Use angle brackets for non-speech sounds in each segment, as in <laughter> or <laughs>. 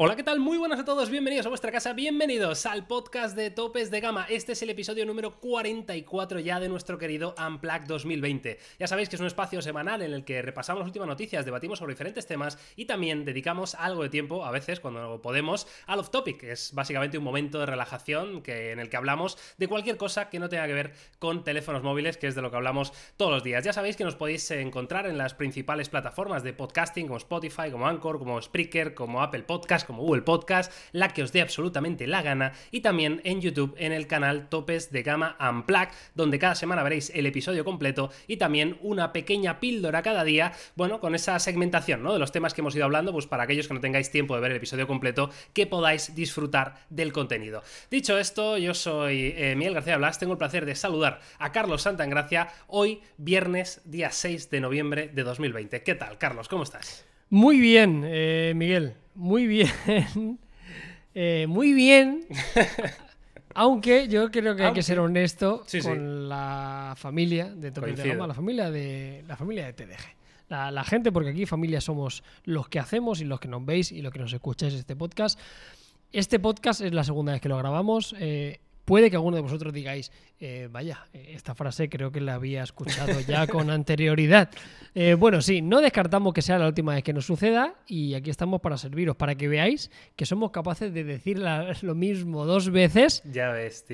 Hola, ¿qué tal? Muy buenas a todos, bienvenidos a vuestra casa, bienvenidos al podcast de Topes de Gama. Este es el episodio número 44 ya de nuestro querido Unplug 2020. Ya sabéis que es un espacio semanal en el que repasamos las últimas noticias, debatimos sobre diferentes temas y también dedicamos algo de tiempo, a veces cuando podemos, al off-topic. Es básicamente un momento de relajación que, en el que hablamos de cualquier cosa que no tenga que ver con teléfonos móviles, que es de lo que hablamos todos los días. Ya sabéis que nos podéis encontrar en las principales plataformas de podcasting como Spotify, como Anchor, como Spreaker, como Apple Podcast como Google Podcast, la que os dé absolutamente la gana, y también en YouTube en el canal Topes de Gama Unplugged, donde cada semana veréis el episodio completo y también una pequeña píldora cada día, bueno, con esa segmentación, ¿no? De los temas que hemos ido hablando, pues para aquellos que no tengáis tiempo de ver el episodio completo, que podáis disfrutar del contenido. Dicho esto, yo soy eh, Miguel García Blas, tengo el placer de saludar a Carlos Santangracia hoy, viernes, día 6 de noviembre de 2020. ¿Qué tal, Carlos? ¿Cómo estás? Muy bien, eh, Miguel. Muy bien. <laughs> Eh, muy bien. <laughs> Aunque yo creo que hay que ser honesto con la familia de Topi de Gama, la familia de, la familia de TDG. La, gente, porque aquí familia somos los que hacemos y los que nos veis y los que nos escucháis este podcast. Este podcast es la segunda vez que lo grabamos. Eh, Puede que alguno de vosotros digáis, eh, vaya, eh, esta frase creo que la había escuchado ya con <laughs> anterioridad. Eh, bueno, sí, no descartamos que sea la última vez que nos suceda y aquí estamos para serviros, para que veáis que somos capaces de decir <laughs> lo mismo dos veces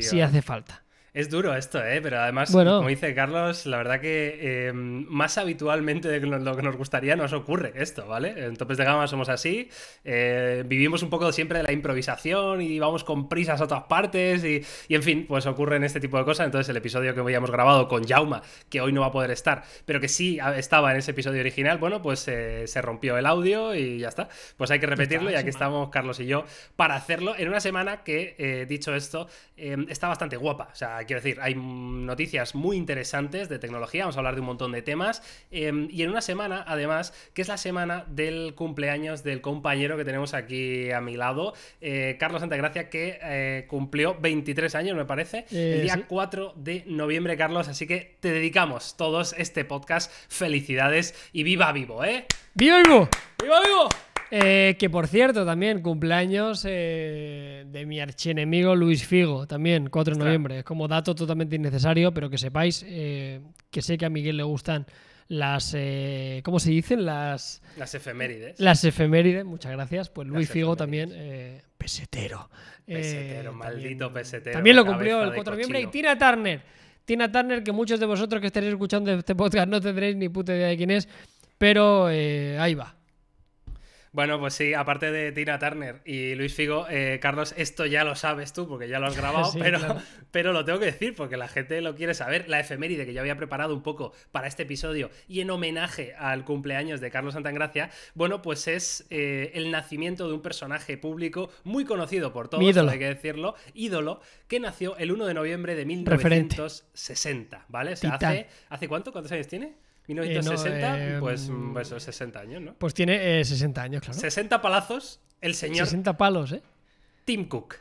si hace falta. Es duro esto, ¿eh? pero además, como dice Carlos, la verdad que em, más habitualmente de lo que nos gustaría nos ocurre esto, ¿vale? En topes de gama somos así, eh, vivimos un poco siempre de la improvisación y vamos con prisas a otras partes y, y, en fin, pues ocurren este tipo de cosas. Entonces el episodio que habíamos grabado con Jauma, que hoy no va a poder estar, pero que sí estaba en ese episodio original, bueno, pues eh, se rompió el audio y ya está. Pues hay que repetirlo y aquí estamos Carlos y yo para hacerlo en una semana que, dicho esto, em, está bastante guapa. O sea, quiero decir, hay noticias muy interesantes de tecnología, vamos a hablar de un montón de temas. Em, y en una semana, además, que es la semana del cumpleaños del compañero que tenemos aquí a mi lado, eh, Carlos Santagracia, que eh, cumplió 23 años, me parece, eh, el día 4 de noviembre, Carlos. Así que te dedicamos todos este podcast. Felicidades y viva vivo, ¿eh? ¡Viva vivo! ¡Viva vivo! Eh, que por cierto, también cumpleaños eh, de mi archienemigo Luis Figo, también 4 de noviembre. Es como dato totalmente innecesario, pero que sepáis eh, que sé que a Miguel le gustan las. ¿Cómo se dicen? Las. efemérides. Las efemérides, muchas gracias. Pues Luis Figo también, pesetero. Pesetero, maldito pesetero. También lo cumplió el 4 de noviembre. Y Tina Turner. Tina Turner, que muchos de vosotros que estaréis escuchando este podcast no tendréis ni puta idea de quién es, pero ahí va. Bueno, pues sí, aparte de Tina Turner y Luis Figo, eh, Carlos, esto ya lo sabes tú porque ya lo has grabado, <laughs> pero, <laughs> pero lo tengo que decir porque la gente lo quiere saber. La efeméride que yo había preparado un poco para este episodio y en homenaje al cumpleaños de Carlos Santangracia, bueno, pues es eh, el nacimiento de un personaje público muy conocido por todos, hay que decirlo, ídolo, que nació el 1 de noviembre de 1960, ¿vale? hace, ¿hace cuánto? ¿Cuántos años tiene? 1960, eh, no, eh, pues, pues, mm, 60 años, ¿no? Pues tiene 60 eh, años, claro. 60 palazos, el señor. 60 palos, ¿eh? Tim Cook.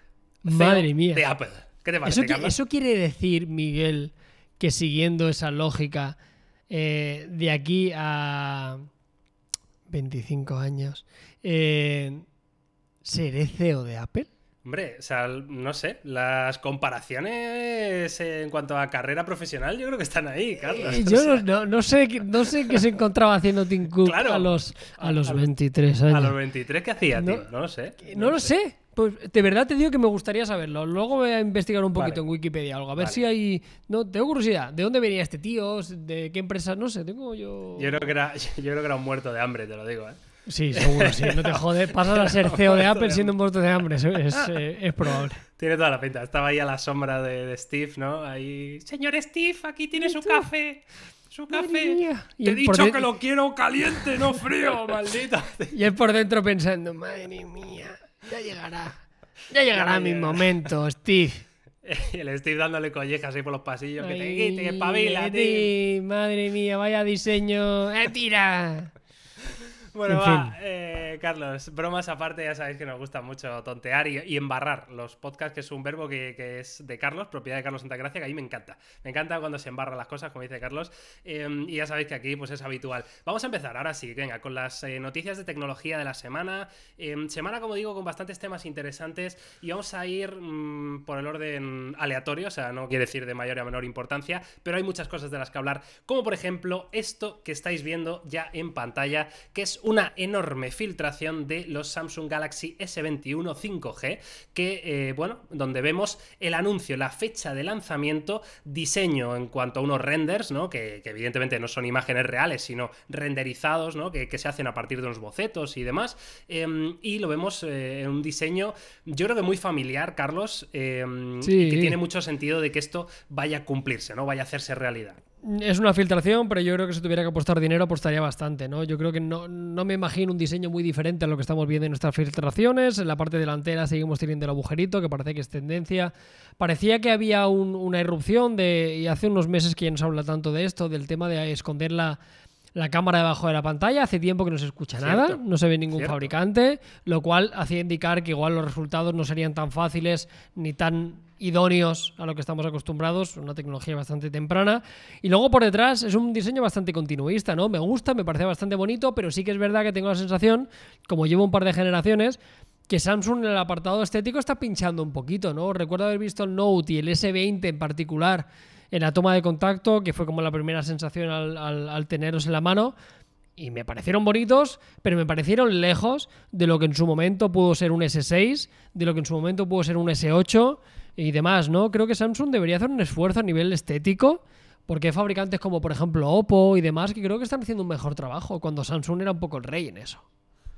E Madre mía. De Apple. ¿Qué te eso, eso quiere decir, Miguel, que siguiendo esa lógica, eh, de aquí a 25 años, ¿seré CEO de Apple? Hombre, o sea, no sé, las comparaciones en cuanto a carrera profesional yo creo que están ahí, Carlos. Eh, <laughs> yo no, no, sé, no sé qué se encontraba haciendo Tim Cook a los, a los 23 años. A los 23, ¿qué hacía, no, tío? No lo sé. No, lo sé. Pues de verdad te digo que me gustaría saberlo. Luego voy a investigar un poquito en Wikipedia algo. A ver si hay. No, tengo curiosidad. ¿De dónde venía este tío? ¿De qué empresa? No sé, tengo yo. Yo creo que era, <laughs> yo creo que era un muerto de hambre, te lo digo, ¿eh? Sí, seguro, sí. No te <laughs> jode. Pasa a ser CEO e de Apple siendo un muerto de hambre. Es, <laughs> eh, es, probable. Tiene toda la pinta. Estaba ahí a la sombra de, Steve, ¿no? Ahí. Señor Steve, aquí tiene su café. Su café. te he dicho que lo quiero caliente, no frío, <laughs> maldita. Y es por dentro pensando, madre mía, ya llegará. Ya llegará mi momento, Steve. le estoy dándole collejas ahí por los pasillos. que te que espabila, Madre mía, vaya diseño. ¡Eh, tira! Bueno, va, eh, Carlos, bromas aparte, ya sabéis que nos gusta mucho tontear y, embarrar los podcasts, que es un verbo que, es de Carlos, propiedad de Carlos Gracia que a mí me encanta. Me encanta cuando se embarran las cosas, como dice Carlos, em, y ya sabéis que aquí pues es habitual. Vamos a empezar, ahora sí, venga, con las eh, noticias de tecnología de la semana. Em, semana, como digo, con bastantes temas interesantes y vamos a ir mm, por el orden aleatorio, o sea, no quiere decir de mayor a menor importancia, pero hay muchas cosas de las que hablar, como por ejemplo esto que estáis viendo ya en pantalla, que es una enorme filtración de los Samsung Galaxy S21 5G, que, eh, bueno, donde vemos el anuncio, la fecha de lanzamiento, diseño en cuanto a unos renders, ¿no? Que, evidentemente no son imágenes reales, sino renderizados, ¿no? Que, se hacen a partir de unos bocetos y demás. Em, y lo vemos eh, en un diseño, yo creo que muy familiar, Carlos, em, que tiene mucho sentido de que esto vaya a cumplirse, ¿no? Vaya a hacerse realidad es una filtración, pero yo creo que si tuviera que apostar dinero apostaría bastante, ¿no? Yo creo que no, no, me imagino un diseño muy diferente a lo que estamos viendo en nuestras filtraciones. En la parte delantera seguimos teniendo el agujerito, que parece que es tendencia. Parecía que había una irrupción de, y hace unos meses que ya nos habla tanto de esto, del tema de esconder la, cámara debajo de la pantalla. Hace tiempo que no se escucha nada, no se ve ningún fabricante, lo cual hacía indicar que igual los resultados no serían tan fáciles ni tan idóneos a lo que estamos acostumbrados, una tecnología bastante temprana. Y luego por detrás es un diseño bastante continuista, ¿no? Me gusta, me parece bastante bonito, pero sí que es verdad que tengo la sensación, como llevo un par de generaciones, que Samsung en el apartado estético está pinchando un poquito, ¿no? Recuerdo haber visto el Note y el S20 en particular en la toma de contacto, que fue como la primera sensación al, al, tenerlos en la mano. Y me parecieron bonitos, pero me parecieron lejos de lo que en su momento pudo ser un S6, de lo que en su momento pudo ser un S8 y demás, ¿no? Creo que Samsung debería hacer un esfuerzo a nivel estético. Porque hay fabricantes como, por ejemplo, Oppo y demás que creo que están haciendo un mejor trabajo, cuando Samsung era un poco el rey en eso.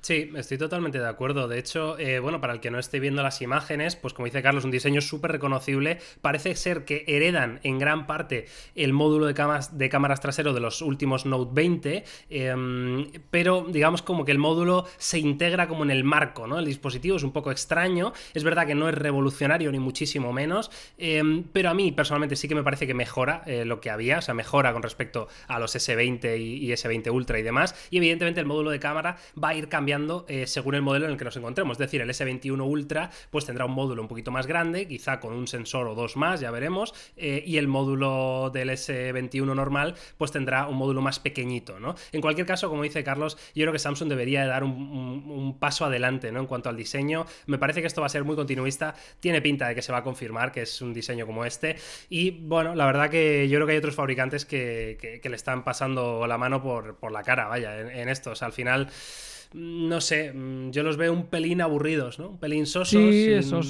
Sí, estoy totalmente de acuerdo. De hecho, eh, bueno, para el que no esté viendo las imágenes, pues como dice Carlos, un diseño súper reconocible. Parece ser que heredan en gran parte el módulo de, cámaras trasero de los últimos Note 20, em, pero digamos como que el módulo se integra como en el marco, ¿no? El dispositivo es un poco extraño. Es verdad que no es revolucionario ni muchísimo menos, em, pero a mí personalmente sí que me parece que mejora eh, lo que había, o sea, mejora con respecto a los S20 y S20 Ultra y demás. Y evidentemente el módulo de cámara va a ir cambiando eh, según el modelo en el que nos encontremos. Es decir, el S21 Ultra pues tendrá un módulo un poquito más grande, quizá con un sensor o dos más, ya veremos, eh, y el módulo del S21 normal pues tendrá un módulo más pequeñito, ¿no? En cualquier caso, como dice Carlos, yo creo que Samsung debería dar un, paso adelante, ¿no? En cuanto al diseño, me parece que esto va a ser muy continuista, tiene pinta de que se va a confirmar que es un diseño como este, y bueno, la verdad que yo creo que hay otros fabricantes que, le están pasando la mano por, la cara, vaya, en, estos, al final no sé, mm, yo los veo un pelín aburridos, ¿no? Un pelín sosos,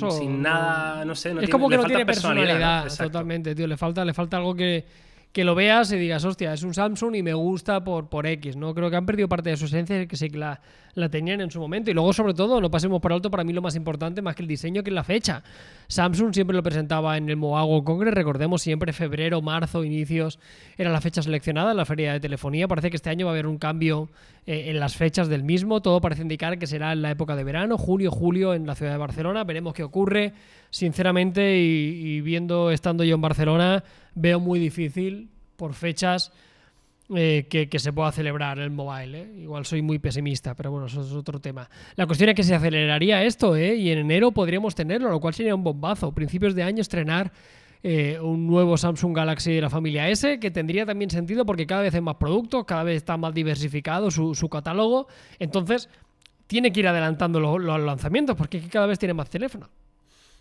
sin, nada, no sé. No es como que no tiene personalidad, totalmente, tío. Le falta, le falta algo que, lo veas y digas, hostia, es un Samsung y me gusta por, por X, ¿no? Creo que han perdido parte de su esencia, que sí que la, la tenían en su momento. Y luego, sobre todo, no pasemos por alto, para mí lo más importante, más que el diseño, que es la fecha. Samsung siempre lo presentaba en el Moago Congress, recordemos siempre febrero, marzo, inicios, la fecha seleccionada en la feria de telefonía. Parece que este año va a haber un cambio eh, en las fechas del mismo. Todo parece indicar que será en la época de verano, julio, julio, en la ciudad de Barcelona. Veremos qué ocurre. Sinceramente, y, viendo, estando yo en Barcelona, veo muy difícil por fechas eh, que, se pueda celebrar el mobile. ¿eh? Igual soy muy pesimista, pero bueno, eso es otro tema. La cuestión es que se aceleraría esto, y en enero podríamos tenerlo, lo cual sería un bombazo. Principios de año estrenar eh, un nuevo Samsung Galaxy de la familia S, que tendría también sentido porque cada vez hay más productos, cada vez está más diversificado su, su catálogo, entonces tiene que ir adelantando los, los lanzamientos porque cada vez tiene más teléfonos.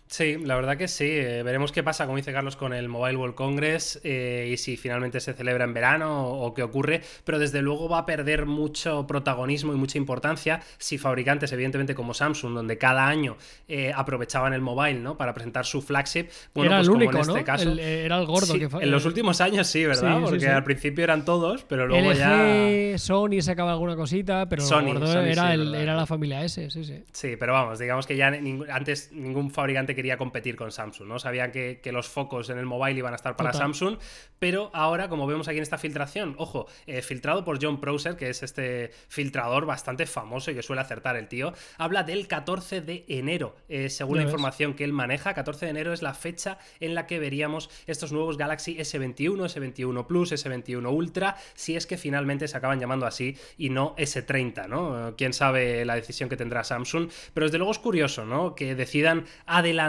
Sí, la verdad que sí. Eh, veremos qué pasa, como dice Carlos, con el Mobile World Congress eh, y si finalmente se celebra en verano o, qué ocurre. Pero desde luego va a perder mucho protagonismo y mucha importancia si fabricantes, evidentemente como Samsung, donde cada año eh, aprovechaban el mobile ¿no? para presentar su flagship, bueno, era el pues como único, en este caso. era el gordo que En los últimos años sí, ¿verdad? Porque al principio eran todos, pero luego ya. Sony sacaba alguna cosita, pero el gordo era, la familia S, sí, sí. Sí, pero vamos, digamos que ya antes ningún fabricante quería competir con Samsung, ¿no? Sabían que, los focos en el mobile iban a estar para Samsung, pero ahora, como vemos aquí en esta filtración, ojo, eh, filtrado por John Prouser, que es este filtrador bastante famoso y que suele acertar el tío, habla del 14 de enero, eh, según la información que él maneja, 14 de enero es la fecha en la que veríamos estos nuevos Galaxy S21, S21 Plus, S21 Ultra, si es que finalmente se acaban llamando así y no S30, ¿no? Eh, quién sabe la decisión que tendrá Samsung, pero desde luego es curioso, ¿no? Que decidan adelantar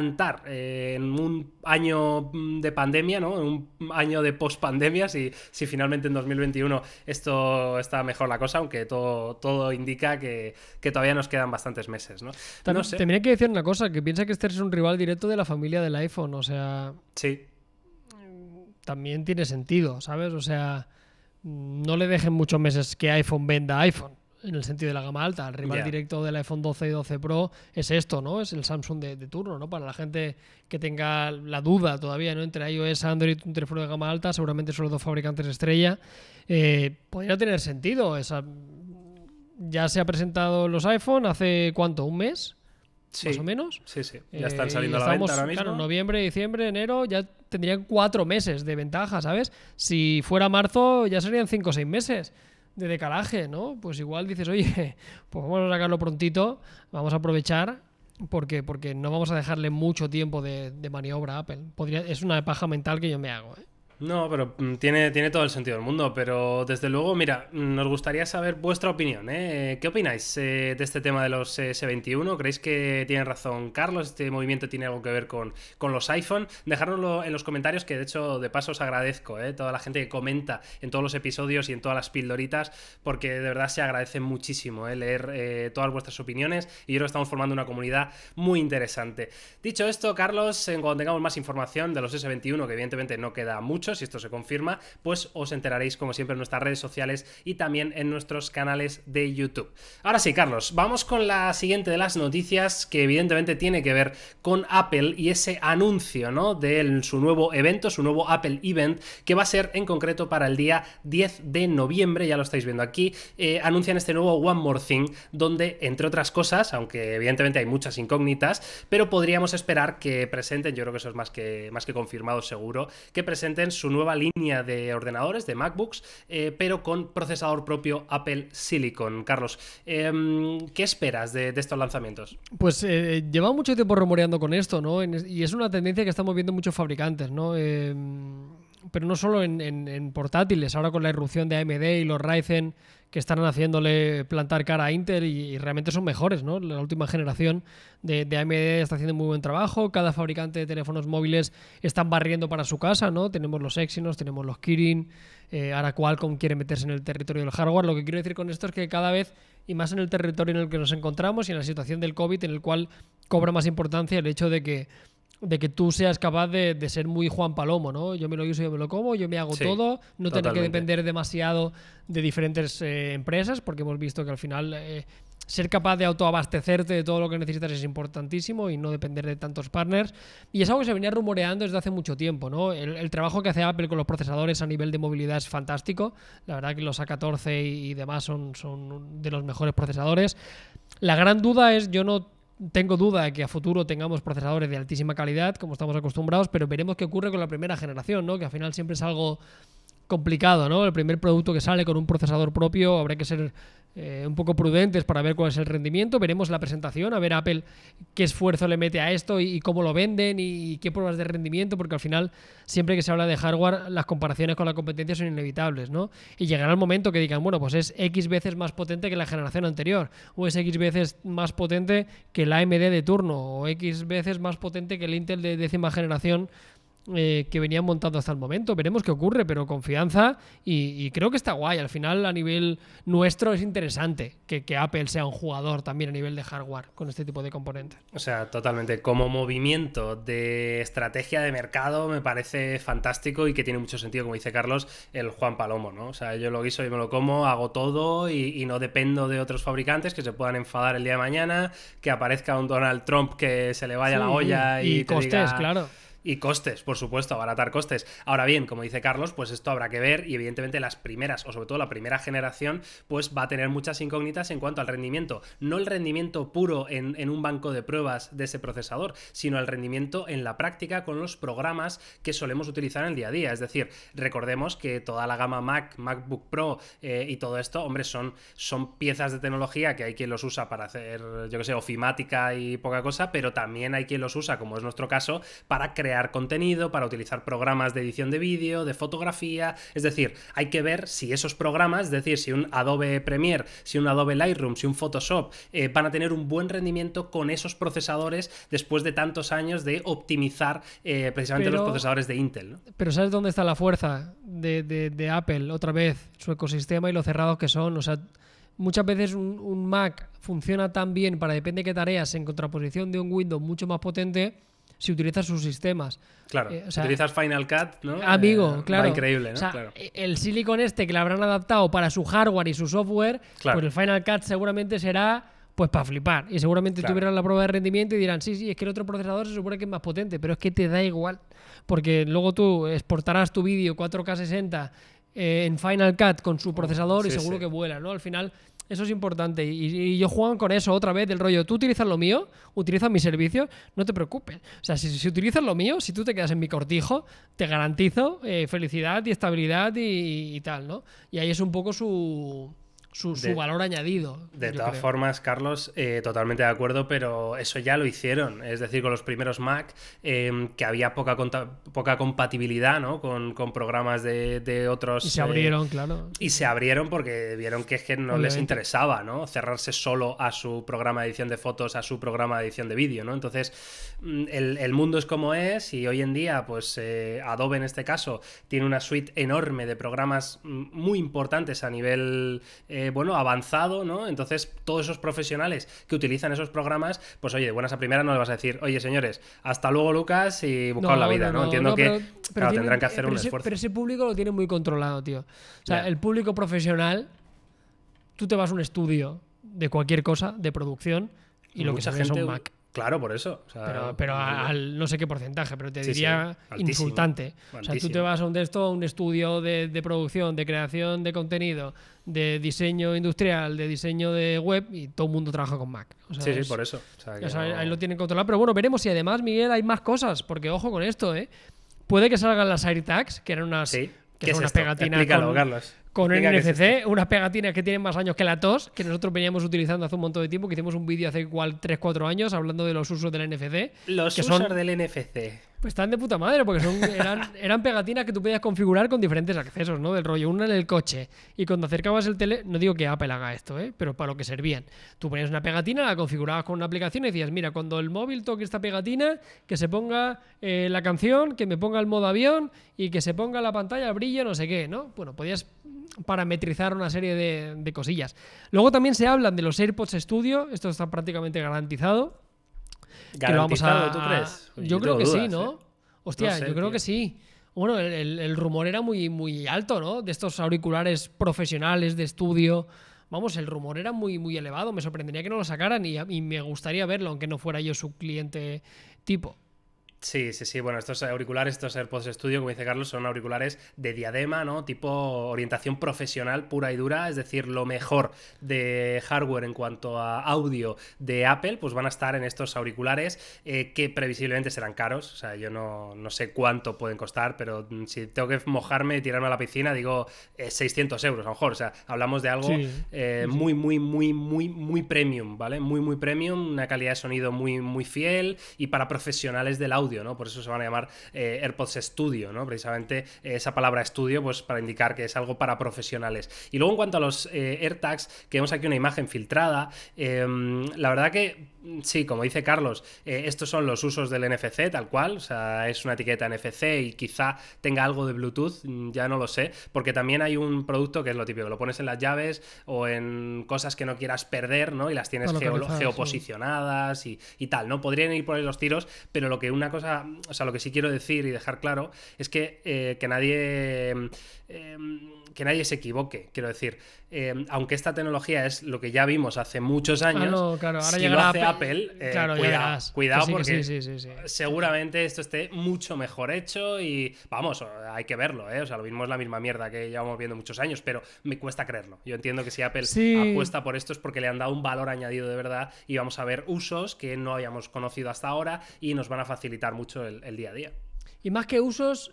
eh, en un año mm, de pandemia, ¿no? En un año de post-pandemia, si, finalmente en 2021 esto está mejor la cosa, aunque todo, todo indica que, todavía nos quedan bastantes meses, También, no que decir una cosa, que piensa que este es un rival directo de la familia del iPhone, o sea... Sí. También tiene sentido, ¿sabes? O sea, no le dejen muchos meses que iPhone venda iPhone en el sentido de la gama alta. El rival directo del iPhone 12 y 12 Pro es esto, ¿no? Es el Samsung de, turno, ¿no? Para la gente que tenga la duda todavía, ¿no? Entre iOS, Android, un teléfono de gama alta, seguramente son los dos fabricantes estrella. Eh, podría tener sentido. Ya se ha presentado los iPhone hace cuánto, un mes, más o menos. Sí, sí. Ya están eh, saliendo a la venta ahora mismo. noviembre, diciembre, enero, ya tendrían cuatro meses de ventaja, ¿sabes? Si fuera marzo, ya serían cinco o seis meses de decalaje, ¿no? Pues igual dices, oye, <laughs> pues vamos a sacarlo prontito, vamos a aprovechar, porque, porque no vamos a dejarle mucho tiempo de, de maniobra a Apple. es una paja mental que yo me hago, ¿eh? No, pero mm, tiene, tiene todo el sentido del mundo. Pero desde luego, mira, mm, nos gustaría saber vuestra opinión. ¿eh? ¿Qué opináis eh, de este tema de los eh, S21? ¿Creéis que tiene razón Carlos? ¿Este movimiento tiene algo que ver con, los iPhone? Dejárnoslo en los comentarios, que de hecho, de paso, os agradezco. ¿eh? Toda la gente que comenta en todos los episodios y en todas las pildoritas, porque de verdad se agradece muchísimo ¿eh? leer todas vuestras opiniones. Y yo creo que estamos formando una comunidad muy interesante. Dicho esto, Carlos, cuando tengamos más información de los S21, que evidentemente no queda mucho, si esto se confirma, pues os enteraréis como siempre en nuestras redes sociales y también en nuestros canales de YouTube. Ahora sí, Carlos, vamos con la siguiente de las noticias que evidentemente tiene que ver con Apple y ese anuncio, ¿no? De su nuevo evento, su nuevo Apple Event, que va a ser en concreto para el día 10 de noviembre, ya lo estáis viendo aquí, eh, anuncian este nuevo One More Thing, donde, entre otras cosas, aunque evidentemente hay muchas incógnitas, pero podríamos esperar que presenten, yo creo que eso es más que, más que confirmado seguro, que presenten su nueva línea de ordenadores, de MacBooks, eh, pero con procesador propio Apple Silicon. Carlos, em, ¿qué esperas de, estos lanzamientos? Pues eh, lleva mucho tiempo rumoreando con esto, ¿no? y es una tendencia que estamos viendo muchos fabricantes, ¿no? Em, pero no solo en, portátiles, ahora con la irrupción de AMD y los Ryzen que están haciéndole plantar cara a Intel y, realmente son mejores, ¿no? La última generación de, AMD está haciendo muy buen trabajo, cada fabricante de teléfonos móviles están barriendo para su casa, ¿no? Tenemos los Exynos, tenemos los Kirin, eh, ahora Qualcomm quiere meterse en el territorio del hardware. Lo que quiero decir con esto es que cada vez y más en el territorio en el que nos encontramos y en la situación del COVID en el cual cobra más importancia el hecho de que de que tú seas capaz de, ser muy Juan Palomo, ¿no? Yo me lo uso, yo me lo como, yo me hago todo, no tener que depender demasiado de diferentes eh, empresas, porque hemos visto que al final eh, ser capaz de autoabastecerte de todo lo que necesitas es importantísimo y no depender de tantos partners. Y es algo que se venía rumoreando desde hace mucho tiempo, ¿no? El, trabajo que hace Apple con los procesadores a nivel de movilidad es fantástico. La verdad que los A14 y, demás son, son de los mejores procesadores. La gran duda es, yo no tengo duda de que a futuro tengamos procesadores de altísima calidad, como estamos acostumbrados, pero veremos qué ocurre con la primera generación, ¿no? Que al final siempre es algo complicado, ¿no? El primer producto que sale con un procesador propio habrá que ser eh, un poco prudentes para ver cuál es el rendimiento. Veremos la presentación, a ver Apple qué esfuerzo le mete a esto y, cómo lo venden y, qué pruebas de rendimiento, porque al final siempre que se habla de hardware las comparaciones con la competencia son inevitables, ¿no? Y llegará el momento que digan, bueno, pues es X veces más potente que la generación anterior, o es X veces más potente que la AMD de turno, o X veces más potente que el Intel de décima generación eh, que venían montando hasta el momento. Veremos qué ocurre, pero confianza y, creo que está guay. Al final, a nivel nuestro, es interesante que, Apple sea un jugador también a nivel de hardware con este tipo de componentes. O sea, totalmente. Como movimiento de estrategia de mercado, me parece fantástico y que tiene mucho sentido, como dice Carlos, el Juan Palomo, ¿no? O sea, yo lo guiso y me lo como, hago todo y, no dependo de otros fabricantes que se puedan enfadar el día de mañana, que aparezca un Donald Trump que se le vaya la olla y, y costes, claro y costes, por supuesto, abaratar costes. Ahora bien, como dice Carlos, pues esto habrá que ver y evidentemente las primeras, o sobre todo la primera generación, pues va a tener muchas incógnitas en cuanto al rendimiento. No el rendimiento puro en, un banco de pruebas de ese procesador, sino el rendimiento en la práctica con los programas que solemos utilizar en el día a día. Es decir, recordemos que toda la gama Mac, MacBook Pro eh, y todo esto, hombre, son, son piezas de tecnología que hay quien los usa para hacer, yo que sé, ofimática y poca cosa, pero también hay quien los usa, como es nuestro caso, para crear contenido, para utilizar programas de edición de vídeo, de fotografía. Es decir, hay que ver si esos programas, es decir, si un Adobe Premiere, si un Adobe Lightroom, si un Photoshop, eh, van a tener un buen rendimiento con esos procesadores después de tantos años de optimizar eh, precisamente los procesadores de Intel. Pero ¿sabes dónde está la fuerza de, Apple otra vez? Su ecosistema y lo cerrados que son. O sea, muchas veces un, un Mac funciona tan bien para depende de qué tareas en contraposición de un Windows mucho más potente si utilizas sus sistemas. Claro, eh, utilizas Final Cut, ¿no? Ah, amigo, claro. Eh, claro. increíble, ¿no? claro. Eh, el silicon este que le habrán adaptado para su hardware y su software, pues el Final Cut seguramente será pues para flipar. Y seguramente tuvieran la prueba de rendimiento y dirán, sí, sí, es que el otro procesador se supone que es más potente, pero es que te da igual, porque luego tú exportarás tu vídeo 4K 60 en Final Cut con su procesador y seguro que vuela, ¿no? Al final eso es importante. Y, yo juego con eso otra vez, del rollo, tú utilizas lo mío, utilizas mi servicio, no te preocupes. O sea, si, si utilizas lo mío, si tú te quedas en mi cortijo, te garantizo eh, felicidad y estabilidad y, tal, ¿no? Y ahí es un poco su, su, valor añadido. De todas formas, Carlos, eh, totalmente de acuerdo, pero eso ya lo hicieron. Es decir, con los primeros Mac, em, que había poca, poca compatibilidad ¿no? con, programas de, otros. Y se eh, abrieron, claro. Y se abrieron porque vieron que que no les interesaba ¿no? cerrarse solo a su programa de edición de fotos, a su programa de edición de vídeo. ¿no? Entonces, mm, el, el, mundo es como es y hoy en día, pues eh, Adobe en este caso, tiene una suite enorme de programas mm, muy importantes a nivel eh, bueno, avanzado, ¿no? Entonces, todos esos profesionales que utilizan esos programas, pues oye, de buenas a primeras no le vas a decir, oye, señores, hasta luego, Lucas, y buscaos la vida, ¿no? Entiendo que tendrán que hacer un esfuerzo. Pero ese público lo tiene muy controlado, tío. O sea, el público profesional, tú te vas a un estudio de cualquier cosa, de producción, y, lo que se hace es Mac. Claro, por eso. pero, al no sé qué porcentaje, pero te diría insultante. O sea, tú te vas a un a un estudio de, producción, de creación de contenido, de diseño industrial, de diseño de web y todo el mundo trabaja con Mac. sí, sí, por eso. O sea, Ahí lo tienen controlado. Pero bueno, veremos si además, Miguel, hay más cosas, porque ojo con esto, ¿eh? Puede que salgan las AirTags, que eran unas, que son unas pegatinas. Explícalo, con, Carlos con el NFC, unas pegatinas que tienen más años que la tos, que nosotros veníamos utilizando hace un montón de tiempo, que hicimos un vídeo hace igual 3-4 años hablando de los usos del NFC. Los que usos son... del NFC están de puta madre, porque son, <laughs> eran, pegatinas que tú podías configurar con diferentes accesos, ¿no? Del rollo, una en el coche. Y cuando acercabas el tele, no digo que Apple haga esto, ¿eh? Pero para lo que servían. Tú ponías una pegatina, la configurabas con una aplicación y decías, mira, cuando el móvil toque esta pegatina, que se ponga eh, la canción, que me ponga el modo avión y que se ponga la pantalla, al brillo, no sé qué, ¿no? Bueno, podías parametrizar una serie de, de cosillas. Luego también se hablan de los AirPods Studio, esto está prácticamente garantizado que lo vamos a. yo, creo que sí, ¿eh? ¿no? Hostia, yo creo que sí. Bueno, el, rumor era muy, muy alto, ¿no? De estos auriculares profesionales de estudio. Vamos, el rumor era muy, muy elevado. Me sorprendería que no lo sacaran y me gustaría verlo, aunque no fuera yo su cliente tipo. Sí, sí, sí. Bueno, estos auriculares, estos AirPods Studio, como dice Carlos, son auriculares de diadema, ¿no? Tipo orientación profesional pura y dura, es decir, lo mejor de hardware en cuanto a audio de Apple, pues van a estar en estos auriculares que previsiblemente serán caros. O sea, yo no, sé cuánto pueden costar, pero si tengo que mojarme y tirarme a la piscina, digo 600 euros a lo mejor. O sea, hablamos de algo muy, muy, muy, muy, muy premium, ¿vale? Muy, muy premium, una calidad de sonido muy, muy fiel y para profesionales del audio ¿no? Por eso se van a llamar eh, AirPods Studio, Precisamente eh, esa palabra estudio, pues para indicar que es algo para profesionales. Y luego en cuanto a los eh, AirTags, que vemos aquí una imagen filtrada, em, la verdad que Mm, sí, como dice Carlos, eh, estos son los usos del NFC tal cual, o sea, es una etiqueta NFC y quizá tenga algo de Bluetooth, mm, ya no lo sé, porque también hay un producto que es lo típico, lo pones en las llaves o en cosas que no quieras perder, ¿no? Y las tienes geoposicionadas y, tal, ¿no? Podrían ir por ahí los tiros, pero lo que una cosa, o sea, lo que sí quiero decir y dejar claro es que, eh, que nadie... Mm, em, que nadie se equivoque, quiero decir. Eh, aunque esta tecnología es lo que ya vimos hace muchos años, si lo hace Apple, eh, cuidado porque seguramente esto esté mucho mejor hecho y vamos, hay que verlo, eh, o sea, lo mismo es la misma mierda que llevamos viendo muchos años, pero me cuesta creerlo. Yo entiendo que si Apple apuesta por esto es porque le han dado un valor añadido de verdad y vamos a ver usos que no habíamos conocido hasta ahora y nos van a facilitar mucho el día a día. Y más que usos,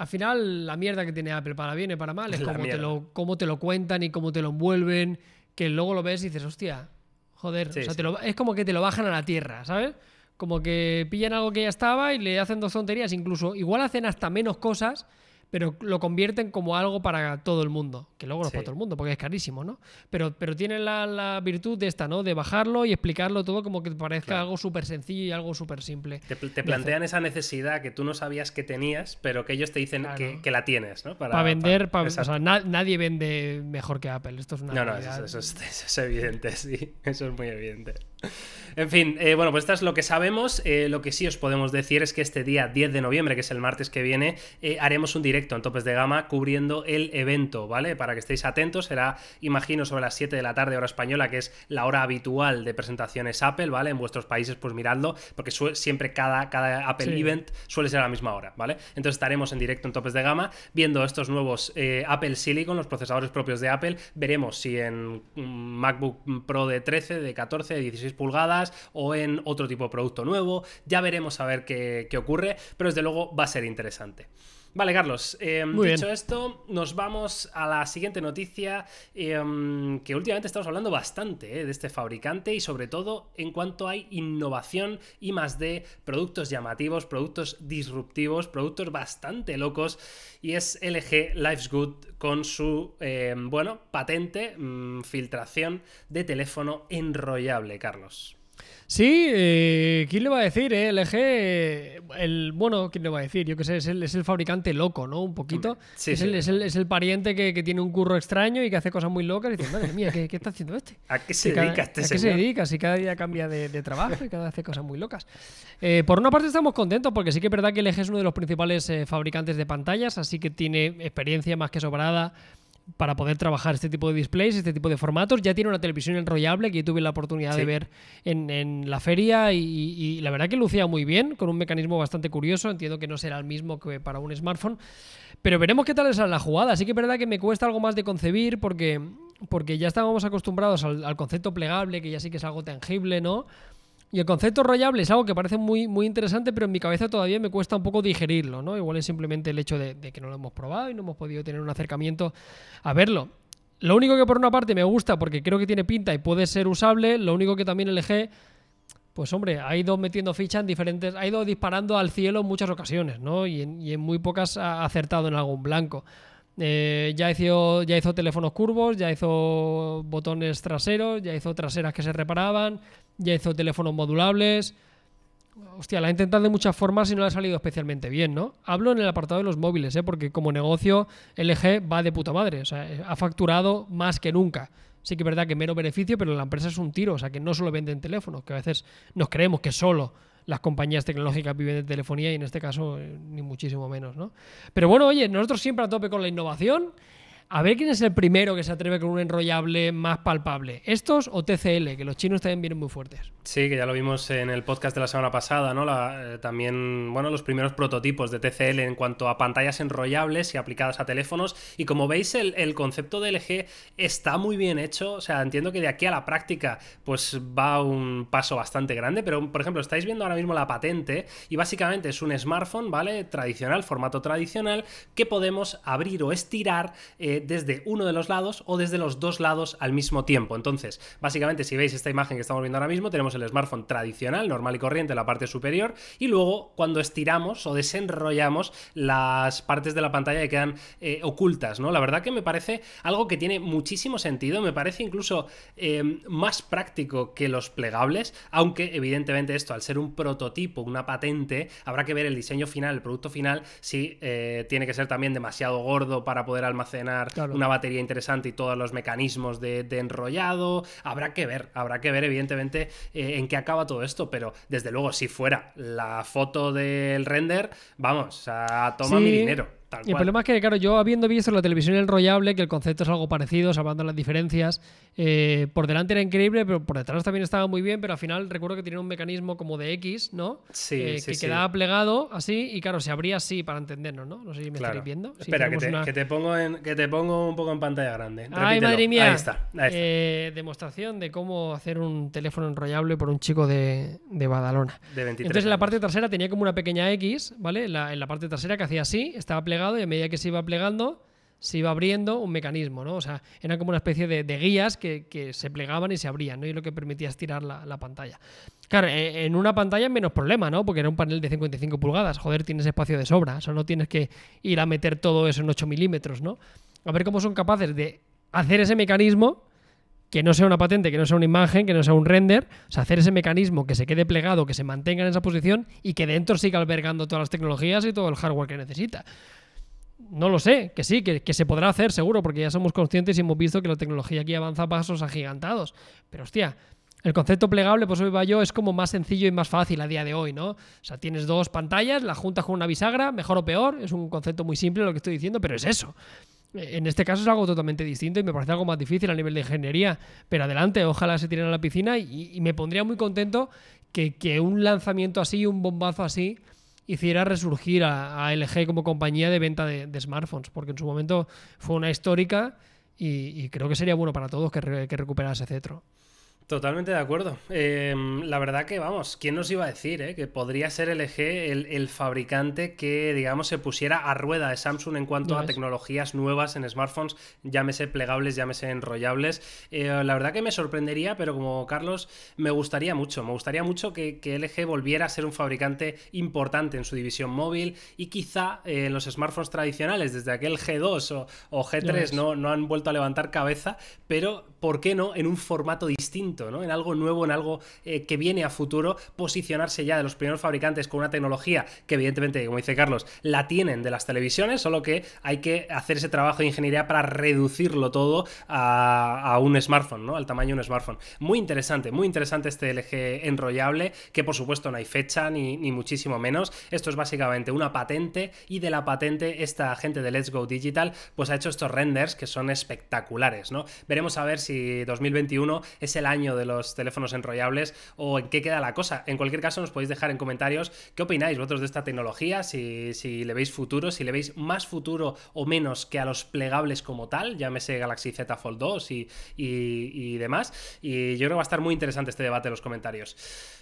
al final la mierda que tiene Apple para bien y para mal es <laughs> cómo te, lo, cuentan y cómo te lo envuelven, que luego lo ves y dices, hostia, joder, te lo, es como que te lo bajan a la tierra, ¿sabes? Como que pillan algo que ya estaba y le hacen dos tonterías, incluso igual hacen hasta menos cosas pero lo convierten como algo para todo el mundo, que luego no es para todo el mundo, porque es carísimo, ¿no? Pero, pero tienen la, virtud de esta, ¿no? De bajarlo y explicarlo todo como que parezca algo súper sencillo y algo súper simple. Te, plantean esa necesidad que tú no sabías que tenías, pero que ellos te dicen que, la tienes, ¿no? Para, vender, para, o sea, nadie vende mejor que Apple, esto es No, no, eso, es, eso es evidente, <laughs> sí, eso es muy evidente. En fin, eh, bueno, pues esto es lo que sabemos. Eh, lo que sí os podemos decir es que este día 10 de noviembre, que es el martes que viene, eh, haremos un directo en Topes de Gama cubriendo el evento, ¿vale? Para que estéis atentos, será, imagino, sobre las 7 de la tarde, hora española, que es la hora habitual de presentaciones Apple, ¿vale? En vuestros países, pues miradlo, porque siempre cada, cada Apple Event suele ser a la misma hora, ¿vale? Entonces estaremos en directo en Topes de Gama viendo estos nuevos Apple Silicon, los procesadores propios de Apple. Veremos si en MacBook Pro de 13, de 14, de 16 pulgadas o en otro tipo de producto nuevo. Ya veremos a ver qué ocurre, pero desde luego va a ser interesante. Vale, Carlos, em, dicho esto, nos vamos a la siguiente noticia, em, que últimamente estamos hablando bastante eh, de este fabricante y sobre todo en cuanto hay innovación y más de productos llamativos, productos disruptivos, productos bastante locos, y es LG Life's Good con su, em, bueno, patente, mm, filtración de teléfono enrollable, Carlos. Sí, eh, ¿quién le va a decir? El eh, eje, el, bueno, ¿quién le va a decir? Yo qué sé, es el, es el fabricante loco, ¿no? Un poquito. es, El, es, el, pariente que, tiene un curro extraño y que hace cosas muy locas y dice, madre mía, ¿qué, está haciendo este? <laughs> ¿A qué se dedica este ¿A qué se dedica? Si cada día cambia de, trabajo y cada día hace cosas muy locas. Eh, por una parte estamos contentos porque sí que es verdad que eje es uno de los principales fabricantes de pantallas, así que tiene experiencia más que sobrada para poder trabajar este tipo de displays, este tipo de formatos. Ya tiene una televisión enrollable que yo tuve la oportunidad de ver en, la feria y, la verdad que lucía muy bien, con un mecanismo bastante curioso. Entiendo que no será el mismo que para un smartphone, pero veremos qué tal es la jugada. Así que es verdad que me cuesta algo más de concebir porque, porque ya estábamos acostumbrados al, al concepto plegable, que ya sí que es algo tangible, ¿no? Y el concepto rollable es algo que parece muy, muy interesante, pero en mi cabeza todavía me cuesta un poco digerirlo, ¿no? Igual es simplemente el hecho de, que no lo hemos probado y no hemos podido tener un acercamiento a verlo. Lo único que por una parte me gusta porque creo que tiene pinta y puede ser usable, lo único que también elegí pues hombre, ha ido metiendo fichas en diferentes, ha ido disparando al cielo en muchas ocasiones, ¿no? Y y en muy pocas ha acertado en algún blanco. Eh, ya, hizo, ya hizo teléfonos curvos, ya hizo botones traseros, ya hizo traseras que se reparaban, ya hizo teléfonos modulables. Hostia, la ha intentado de muchas formas y no le ha salido especialmente bien, ¿no? Hablo en el apartado de los móviles, ¿eh? porque como negocio LG va de puta madre, o sea, ha facturado más que nunca. Sí que es verdad que menos beneficio, pero la empresa es un tiro, o sea, que no solo venden teléfonos, que a veces nos creemos que solo las compañías tecnológicas viven de telefonía y en este caso eh, ni muchísimo menos, ¿no? Pero bueno, oye, nosotros siempre a tope con la innovación. A ver quién es el primero que se atreve con un enrollable más palpable. ¿Estos o TCL? Que los chinos también vienen muy fuertes. Sí, que ya lo vimos en el podcast de la semana pasada, ¿no? Eh, también, bueno, los primeros prototipos de TCL en cuanto a pantallas enrollables y aplicadas a teléfonos. Y como veis, el, concepto de LG está muy bien hecho. O sea, entiendo que de aquí a la práctica, pues va un paso bastante grande. Pero, por ejemplo, estáis viendo ahora mismo la patente y básicamente es un smartphone, ¿vale? Tradicional, formato tradicional, que podemos abrir o estirar eh, desde uno de los lados o desde los dos lados al mismo tiempo. Entonces, básicamente, si veis esta imagen que estamos viendo ahora mismo, tenemos el smartphone tradicional, normal y corriente, la parte superior, y luego cuando estiramos o desenrollamos las partes de la pantalla que quedan eh, ocultas, ¿no? La verdad que me parece algo que tiene muchísimo sentido, me parece incluso em, más práctico que los plegables, aunque evidentemente esto, al ser un prototipo, una patente, habrá que ver el diseño final, el producto final, si eh, tiene que ser también demasiado gordo para poder almacenar una batería interesante y todos los mecanismos de enrollado, habrá que ver, habrá que ver evidentemente eh, en qué acaba todo esto, pero desde luego, si fuera la foto del render, vamos, a toma mi dinero y el problema es que, claro, yo habiendo visto la televisión enrollable, que el concepto es algo parecido, salvando las diferencias, eh, por delante era increíble, pero por detrás también estaba muy bien, pero al final recuerdo que tenía un mecanismo como de X, ¿no? Sí, eh, Que quedaba plegado así y, claro, se abría así para entendernos, ¿no? No sé si me estoy viendo. Espera, que te, pongo que te pongo un poco en pantalla grande. ¡Ay, madre mía! Ahí está. Eh, demostración de cómo hacer un teléfono enrollable por un chico de, de Badalona. Entonces, en la parte trasera tenía como una pequeña X, ¿vale? en la parte trasera que hacía así, estaba plegado y a medida que se iba plegando se iba abriendo un mecanismo, ¿no? O sea, como una especie de, de guías que, se plegaban y se abrían, ¿no? Y lo que permitía estirar la, la pantalla. Claro, e, en una pantalla menos problema, ¿no? Porque era un panel de 55 pulgadas, joder, tienes espacio de sobra, eso no tienes que ir a meter todo eso en 8 milímetros, ¿no? A ver cómo son capaces de hacer ese mecanismo que no sea una patente, que no sea una imagen, que no sea un render, hacer ese mecanismo que se quede plegado, que se mantenga en esa posición y que dentro siga albergando todas las tecnologías y todo el hardware que necesita no lo sé, que sí, que, se podrá hacer seguro, porque ya somos conscientes y hemos visto que la tecnología aquí avanza a pasos agigantados. Pero hostia, el concepto plegable, por pues, hoy va yo, es como más sencillo y más fácil a día de hoy, ¿no? O sea, tienes dos pantallas, las juntas con una bisagra, mejor o peor, es un concepto muy simple lo que estoy diciendo, pero es eso. En este caso es algo totalmente distinto y me parece algo más difícil a nivel de ingeniería, pero adelante, ojalá se tiren a la piscina y, me pondría muy contento que, que un lanzamiento así, un bombazo así, hiciera resurgir a, LG como compañía de venta de, smartphones, porque en su momento fue una histórica y, creo que sería bueno para todos que, recuperase cetro. Totalmente de acuerdo. Em, la verdad que, vamos, ¿quién nos iba a decir eh? que podría ser LG el, el, fabricante que, digamos, se pusiera a rueda de Samsung en cuanto a tecnologías nuevas en smartphones, llámese plegables, llámese enrollables? Eh, la verdad que me sorprendería, pero como Carlos, me gustaría mucho, me gustaría mucho que, que LG volviera a ser un fabricante importante en su división móvil y quizá eh, en los smartphones tradicionales, desde aquel G2 o, o G3 no, no han vuelto a levantar cabeza, pero ¿por qué no en un formato distinto? En algo nuevo, en algo eh, que viene a futuro, posicionarse ya de los primeros fabricantes con una tecnología que evidentemente, como dice Carlos, la tienen de las televisiones, solo que hay que hacer ese trabajo de ingeniería para reducirlo todo a, un smartphone, ¿no? Al tamaño de un smartphone. Muy interesante, muy interesante este LG enrollable, que por supuesto no hay fecha ni, ni muchísimo menos. Esto es básicamente una patente y de la patente esta gente de Let's Go Digital pues ha hecho estos renders que son espectaculares, ¿no? Veremos a ver si 2021 es el año de los teléfonos enrollables o en qué queda la cosa. En cualquier caso, nos podéis dejar en comentarios qué opináis vosotros de esta tecnología, si, le veis futuro, si le veis más futuro o menos que a los plegables como tal, llámese Galaxy Z Fold 2 y, demás. Y yo creo que va a estar muy interesante este debate en los comentarios.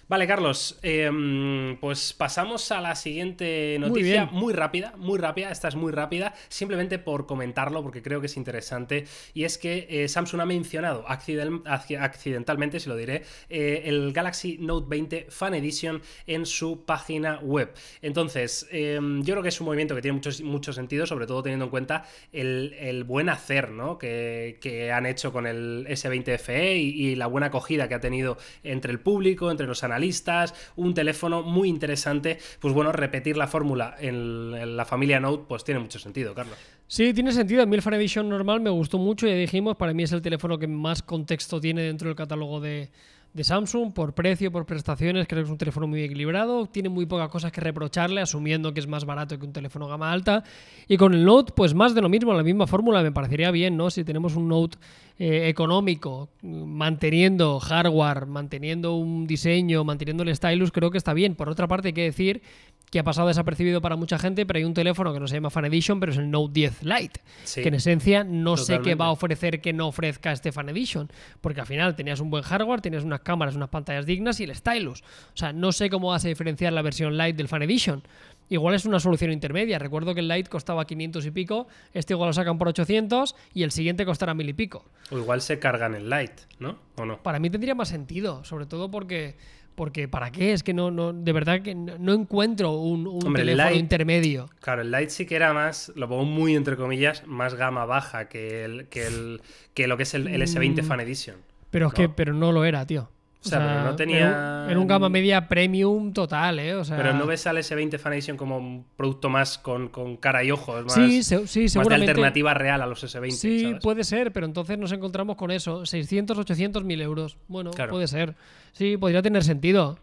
Vale, Carlos, em, pues pasamos a la siguiente noticia, muy, rápida, muy rápida, esta es muy rápida, simplemente por comentarlo porque creo que es interesante, y es que eh, Samsung ha mencionado accidentalmente si lo diré, eh, el Galaxy Note 20 Fan Edition en su página web. Entonces, em, yo creo que es un movimiento que tiene mucho, mucho sentido, sobre todo teniendo en cuenta el, buen hacer ¿no? que, han hecho con el S20 FE y, la buena acogida que ha tenido entre el público, entre los analistas, un teléfono muy interesante. Pues bueno, repetir la fórmula en la familia Note pues tiene mucho sentido, Carlos. Sí, tiene sentido. A mí el Fan Edition normal me gustó mucho, ya dijimos, para mí es el teléfono que más contexto tiene dentro del catálogo de, de Samsung, por precio, por prestaciones, creo que es un teléfono muy equilibrado, tiene muy pocas cosas que reprocharle, asumiendo que es más barato que un teléfono gama alta. Y con el Note, pues más de lo mismo, la misma fórmula, me parecería bien, ¿no? Si tenemos un Note eh, económico, manteniendo hardware, manteniendo un diseño, manteniendo el stylus, creo que está bien. Por otra parte, hay que decir que ha pasado desapercibido para mucha gente, pero hay un teléfono que no se llama Fan Edition, pero es el Note 10 Lite, que en esencia no sé qué va a ofrecer que no ofrezca este Fan Edition, porque al final tenías un buen hardware, tenías unas cámaras, unas pantallas dignas y el stylus. O sea, no sé cómo vas a diferenciar la versión Lite del Fan Edition igual es una solución intermedia. Recuerdo que el Lite costaba 500 y pico, este igual lo sacan por 800 y el siguiente costará 1000 y pico. O igual se cargan el Lite, ¿no? ¿O no? Para mí tendría más sentido, sobre todo porque porque ¿para qué? Es que no, no de verdad que no encuentro un, teléfono intermedio. Claro, el Lite sí que era más, lo pongo muy entre comillas, más gama baja que, el, que, que lo que es el, S20 mm. Fan Edition. Pero es que pero no lo era, tío. O sea, no tenía. en un, gama media premium total, ¿eh? Pero no ves al S20 Fan Edition como un producto más con, cara y ojos, más, sí, sí, de alternativa real a los S20. Sí, puede ser, pero entonces nos encontramos con eso: 600, 800, mil euros. Bueno, puede ser. Sí, podría tener sentido.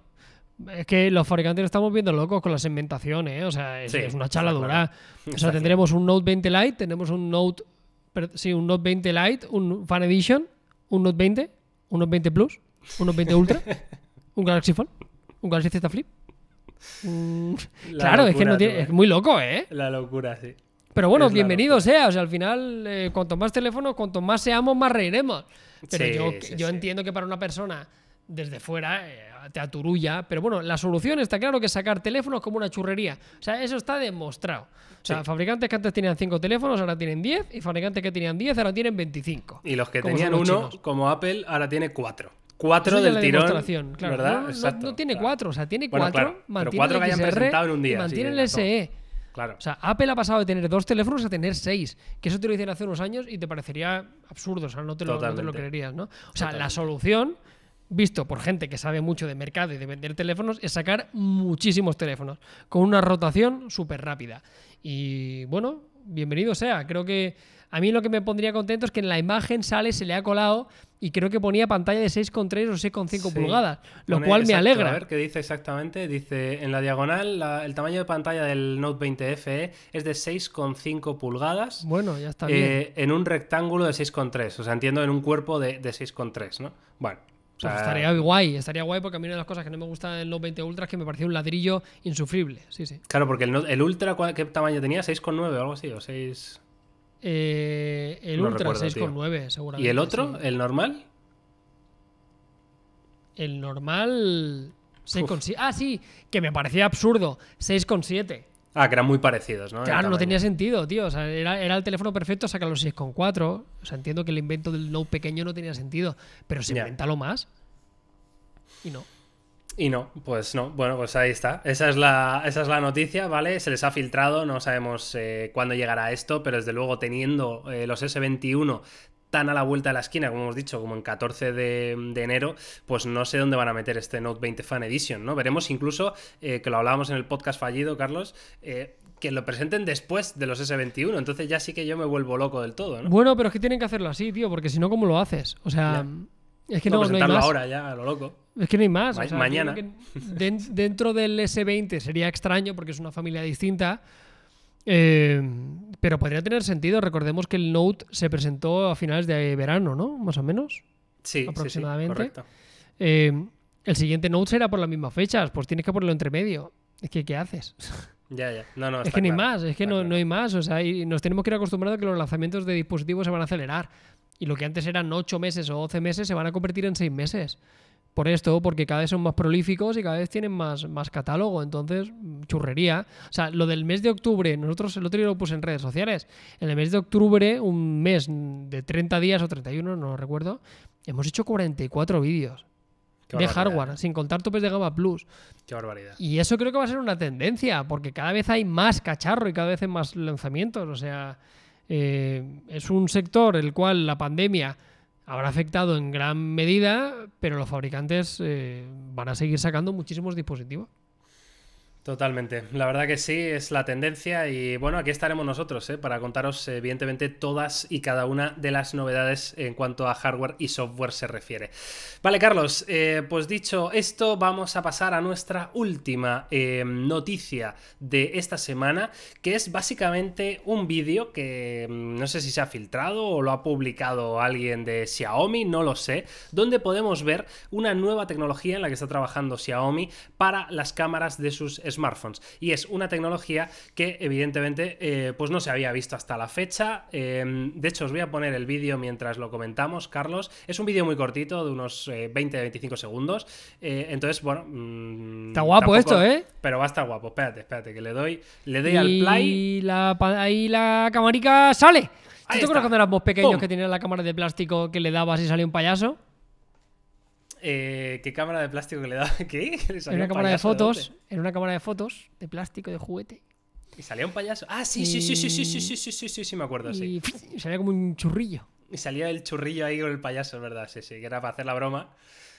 Es que los fabricantes estamos viendo locos con las inventaciones ¿eh? O sea, es, una charla dura. O sea, tendremos un Note 20 Lite, tenemos un Note. Sí, un Note 20 Lite, un Fan Edition, un Note 20, un Note 20 Plus unos 20 Ultra, un Galaxy Fold, un Galaxy Z Flip. Mm, claro, es que no tiene, es eh. muy loco, ¿eh? La locura, sí. Pero bueno, bienvenido sea. O sea, al final, eh, cuanto más teléfonos, cuanto más seamos, más reiremos. Pero yo, entiendo que para una persona desde fuera eh, te aturulla. Pero bueno, la solución está claro que sacar teléfonos como una churrería. O sea, eso está demostrado. O sea, fabricantes que antes tenían 5 teléfonos, ahora tienen 10. Y fabricantes que tenían 10, ahora tienen 25. Y los que tenían uno, como Apple, ahora tiene 4 cuatro del tirón. No, tiene cuatro, o sea, tiene cuatro, mantiene cuatro que hayan e, presentado en un día. mantiene el SE. Claro. O sea, Apple ha pasado de tener dos teléfonos a tener seis, que eso te lo hicieron hace unos años y te parecería absurdo, o sea, no te lo, creerías, ¿no? O sea, la solución, visto por gente que sabe mucho de mercado y de vender teléfonos, es sacar muchísimos teléfonos, con una rotación súper rápida. Y bueno, bienvenido sea, creo que... A mí lo que me pondría contento es que en la imagen sale, se le ha colado y creo que ponía pantalla de 6,3 o 6,5 cinco pulgadas, lo cual me alegra. A ver qué dice exactamente. Dice, en la diagonal, el tamaño de pantalla del Note 20 FE es de 6,5 pulgadas. Bueno, ya está bien. Eh, en un rectángulo de 6,3. O sea, entiendo en un cuerpo de, de 6,3, ¿no? Bueno. O pues sea, estaría guay, estaría guay porque a mí una de las cosas que no me gusta del Note 20 Ultra es que me parecía un ladrillo insufrible. Sí, sí. Claro, porque el, el Ultra, ¿qué tamaño tenía? ¿6,9 o algo así? ¿O 6? Eh, el Ultra 6,9 seguramente. ¿Y el otro? ¿El normal? El normal 6,7. Ah, sí, que me parecía absurdo. 6,7. Ah, que eran muy parecidos, ¿no? Claro, no tenía sentido, tío. era, el teléfono perfecto, saca los 6,4. O sea, entiendo que el invento del Note pequeño no tenía sentido, pero se inventa lo más. Y no. Y no, pues no. Bueno, pues ahí está. Esa es la, esa es la noticia, ¿vale? Se les ha filtrado, no sabemos eh, cuándo llegará esto, pero desde luego teniendo eh, los S21 tan a la vuelta de la esquina, como hemos dicho, como en 14 de, enero, pues no sé dónde van a meter este Note 20 Fan Edition, ¿no? Veremos incluso, eh, que lo hablábamos en el podcast fallido, Carlos, que lo presenten después de los S21, entonces ya sí que yo me vuelvo loco del todo, ¿no? Bueno, pero es que tienen que hacerlo así, tío, porque si no, ¿cómo lo haces? O sea... Es que no, hay más. ahora ya, a lo loco. Es que no hay más. mañana. dentro del S20 sería extraño porque es una familia distinta. Eh, pero podría tener sentido. Recordemos que el Note se presentó a finales de verano, ¿no? Más o menos. Sí, aproximadamente. Eh, el siguiente Note será por las mismas fechas. Pues tienes que ponerlo entre medio. Es que, ¿qué haces? Ya, ya. No, no, es que ni más, es que no, no, hay más. O sea, nos tenemos que ir acostumbrando a que los lanzamientos de dispositivos se van a acelerar. Y lo que antes eran 8 meses o 12 meses se van a convertir en 6 meses. Por esto, porque cada vez son más prolíficos y cada vez tienen más, más catálogo. Entonces, churrería. O sea, lo del mes de octubre, nosotros el otro día lo puse en redes sociales. En el mes de octubre, un mes de 30 días o 31, no lo recuerdo, hemos hecho 44 vídeos de hardware, eh. sin contar topes de gama plus. Qué barbaridad. Y eso creo que va a ser una tendencia, porque cada vez hay más cacharro y cada vez hay más lanzamientos. O sea, eh, es un sector el cual la pandemia habrá afectado en gran medida, pero los fabricantes eh, van a seguir sacando muchísimos dispositivos. Totalmente, la verdad que sí, es la tendencia y bueno, aquí estaremos nosotros ¿eh? para contaros eh, evidentemente todas y cada una de las novedades en cuanto a hardware y software se refiere. Vale, Carlos, eh, pues dicho esto, vamos a pasar a nuestra última noticia de esta semana, que es básicamente un vídeo que mm, no sé si se ha filtrado o lo ha publicado alguien de Xiaomi, no lo sé, donde podemos ver una nueva tecnología en la que está trabajando Xiaomi para las cámaras de sus smartphones. Y es una tecnología que evidentemente eh, pues no se había visto hasta la fecha. Eh, de hecho, os voy a poner el vídeo mientras lo comentamos, Carlos. Es un vídeo muy cortito, de unos 20-25 eh, segundos. entonces, bueno... Mm, está guapo esto, ¿eh? Pero va a estar guapo. Espérate, espérate, que le doy, le doy al play. La, ahí la camarica sale. ¿Tú te acuerdas cuando éramos pequeños que tenías la cámara de plástico que le dabas y salía un payaso? ¿Qué cámara de plástico que le daba ¿Qué? una cámara de fotos, de una cámara de fotos de plástico de juguete. Y salía un payaso. Ah, sí, sí, sí, sí, sí, sí, sí, sí, sí, sí, me acuerdo, sí. salía como un churrillo. Y salía el churrillo ahí con el payaso, verdad, sí, sí, que era para hacer la broma.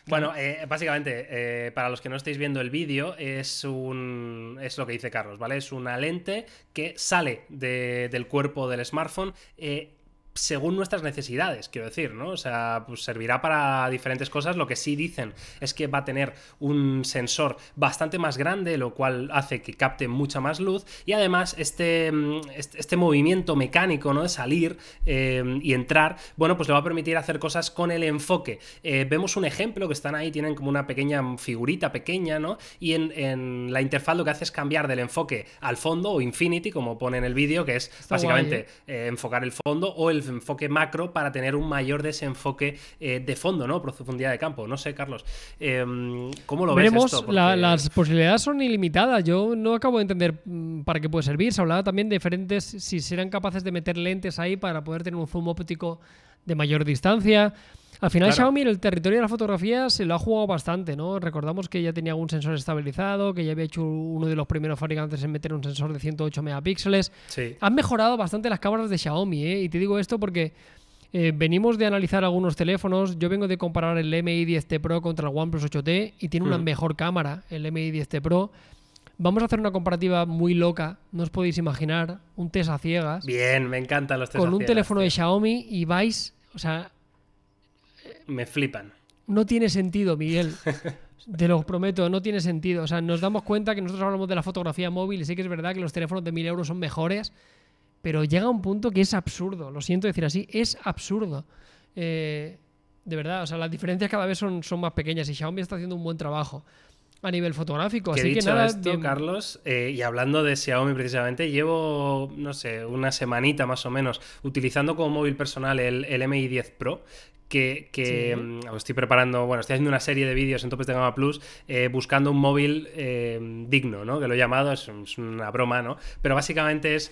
Bueno, básicamente, para los que no estéis viendo el vídeo, es un. es lo que dice Carlos, ¿vale? Es una lente que sale del cuerpo del smartphone. Eh, según nuestras necesidades, quiero decir, ¿no? O sea, pues servirá para diferentes cosas. Lo que sí dicen es que va a tener un sensor bastante más grande, lo cual hace que capte mucha más luz. Y además, este, mm, este movimiento mecánico, ¿no? De salir eh, y entrar, bueno, pues le va a permitir hacer cosas con el enfoque. Eh, vemos un ejemplo que están ahí, tienen como una pequeña figurita pequeña, ¿no? Y en, la interfaz lo que hace es cambiar del enfoque al fondo o infinity, como pone en el vídeo, que es básicamente ¿eh? enfocar el fondo o el enfoque macro para tener un mayor desenfoque eh, de fondo, ¿no? Profundidad de campo. No sé, Carlos, em, ¿cómo lo Veremos, ves esto? las posibilidades son ilimitadas. Yo no acabo de entender mm, para qué puede servir. Se hablaba también de diferentes, si serán capaces de meter lentes ahí para poder tener un zoom óptico de mayor distancia. Al final Xiaomi en el territorio de la fotografía se lo ha jugado bastante, ¿no? Recordamos que ya tenía un sensor estabilizado, que ya había hecho uno de los primeros fabricantes en meter un sensor de 108 megapíxeles. Sí. Han mejorado bastante las cámaras de Xiaomi, ¿eh? Y te digo esto porque eh, venimos de analizar algunos teléfonos. Yo vengo de comparar el MI 10T Pro contra el OnePlus 8T y tiene una mm. mejor cámara, el MI 10T Pro. Vamos a hacer una comparativa muy loca, no os podéis imaginar, un test a ciegas. Bien, me encantan los test Con un teléfono de Xiaomi y vais, o sea, me flipan. No tiene sentido, Miguel. Te lo prometo, no tiene sentido. O sea, nos damos cuenta que nosotros hablamos de la fotografía móvil y sí que es verdad que los teléfonos de 1000 euros son mejores, pero llega un punto que es absurdo. Lo siento decir así, es absurdo. Eh, de verdad, o sea, las diferencias cada vez son, son más pequeñas y Xiaomi está haciendo un buen trabajo a nivel fotográfico. Que Carlos, eh, y hablando de Xiaomi precisamente, llevo, no sé, una semanita más o menos utilizando como móvil personal el, MI 10 Pro, que, que mm, estoy preparando, bueno, estoy haciendo una serie de vídeos en Topes de Gama Plus eh, buscando un móvil eh, digno, ¿no? Que lo he llamado, es, una broma, ¿no? Pero básicamente es